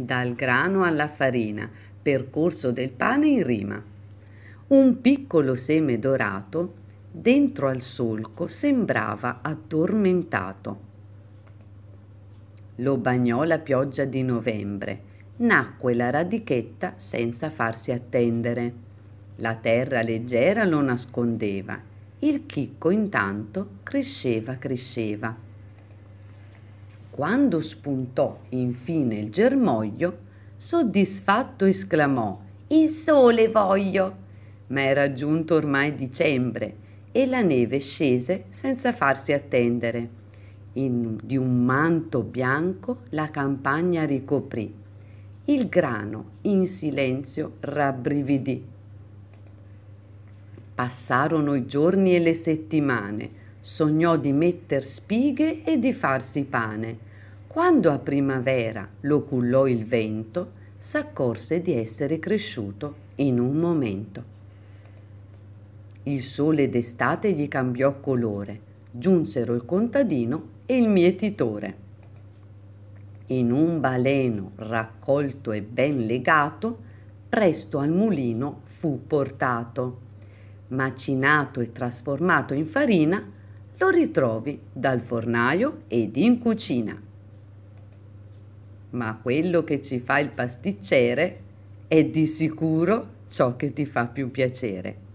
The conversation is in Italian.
dal grano alla farina, percorso del pane in rima. Un piccolo seme dorato, dentro al solco, sembrava addormentato. Lo bagnò la pioggia di novembre. Nacque la radichetta senza farsi attendere. La terra leggera lo nascondeva. Il chicco intanto cresceva, cresceva quando spuntò infine il germoglio, soddisfatto esclamò Il sole voglio! Ma era giunto ormai dicembre e la neve scese senza farsi attendere. In, di un manto bianco la campagna ricoprì. Il grano in silenzio rabbrividì. Passarono i giorni e le settimane sognò di metter spighe e di farsi pane. Quando a primavera lo cullò il vento, s'accorse di essere cresciuto in un momento. Il sole d'estate gli cambiò colore, giunsero il contadino e il mietitore. In un baleno raccolto e ben legato, presto al mulino fu portato. Macinato e trasformato in farina, lo ritrovi dal fornaio ed in cucina. Ma quello che ci fa il pasticcere è di sicuro ciò che ti fa più piacere.